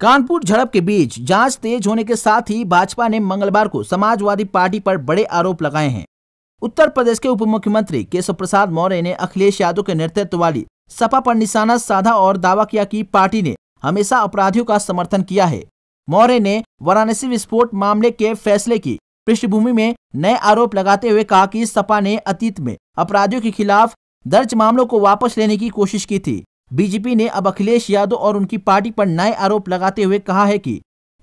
कानपुर झड़प के बीच जांच तेज होने के साथ ही भाजपा ने मंगलवार को समाजवादी पार्टी पर बड़े आरोप लगाए हैं उत्तर प्रदेश के उप मुख्यमंत्री केशव प्रसाद मौर्य ने अखिलेश यादव के नेतृत्व वाली सपा पर निशाना साधा और दावा किया कि पार्टी ने हमेशा अपराधियों का समर्थन किया है मौर्य ने वाराणसी विस्फोट मामले के फैसले की पृष्ठभूमि में नए आरोप लगाते हुए कहा कि सपा ने अतीत में अपराधियों के खिलाफ दर्ज मामलों को वापस लेने की कोशिश की थी बीजेपी ने अब अखिलेश यादव और उनकी पार्टी पर नए आरोप लगाते हुए कहा है कि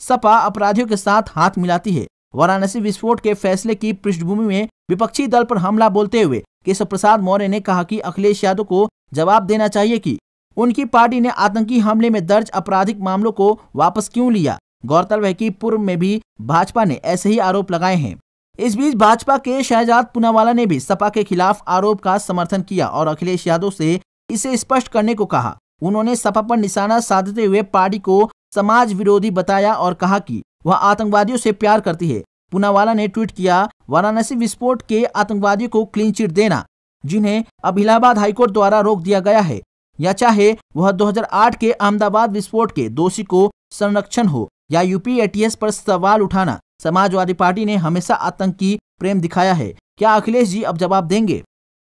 सपा अपराधियों के साथ हाथ मिलाती है वाराणसी विस्फोट के फैसले की पृष्ठभूमि में विपक्षी दल पर हमला बोलते हुए केशव प्रसाद मौर्य ने कहा कि अखिलेश यादव को जवाब देना चाहिए कि उनकी पार्टी ने आतंकी हमले में दर्ज आपराधिक मामलों को वापस क्यों लिया गौरतलब है कि पूर्व में भी भाजपा ने ऐसे ही आरोप लगाए हैं इस बीच भाजपा के शहजाद पुनावाला ने भी सपा के खिलाफ आरोप का समर्थन किया और अखिलेश यादव से इसे स्पष्ट करने को कहा उन्होंने सपा पर निशाना साधते हुए पार्टी को समाज विरोधी बताया और कहा कि वह आतंकवादियों से प्यार करती है पुनावाला ने ट्वीट किया वाराणसी विस्फोट के आतंकवादियों को क्लीन चिट देना जिन्हें अब इलाहाबाद हाईकोर्ट द्वारा रोक दिया गया है या चाहे वह 2008 के अहमदाबाद विस्फोट के दोषी को संरक्षण हो या यूपी एटीएस पर सवाल उठाना समाजवादी पार्टी ने हमेशा आतंकी प्रेम दिखाया है क्या अखिलेश जी अब जवाब देंगे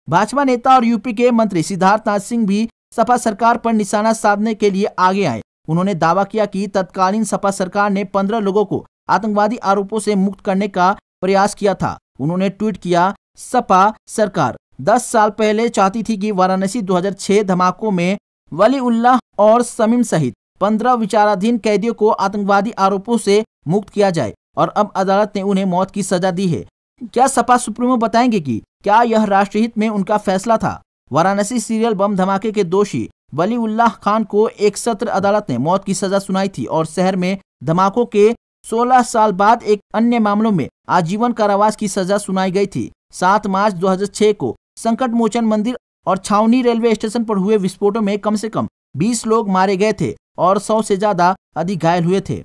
भाजपा नेता और यूपी के मंत्री सिद्धार्थनाथ सिंह भी सपा सरकार पर निशाना साधने के लिए आगे आए उन्होंने दावा किया कि तत्कालीन सपा सरकार ने पंद्रह लोगों को आतंकवादी आरोपों से मुक्त करने का प्रयास किया था उन्होंने ट्वीट किया सपा सरकार 10 साल पहले चाहती थी कि वाराणसी 2006 धमाकों में वली उल्लाह और समीम सहित 15 विचाराधीन कैदियों को आतंकवादी आरोपों से मुक्त किया जाए और अब अदालत ने उन्हें मौत की सजा दी है क्या सपा सुप्रीमो बताएंगे की क्या यह राष्ट्रहित में उनका फैसला था वाराणसी सीरियल बम धमाके के दोषी वली उल्लाह खान को एक सत्र अदालत ने मौत की सजा सुनाई थी और शहर में धमाकों के 16 साल बाद एक अन्य मामलों में आजीवन कारावास की सजा सुनाई गई थी 7 मार्च 2006 को संकट मोचन मंदिर और छावनी रेलवे स्टेशन पर हुए विस्फोटों में कम से कम 20 लोग मारे गए थे और 100 से ज्यादा अधिक घायल हुए थे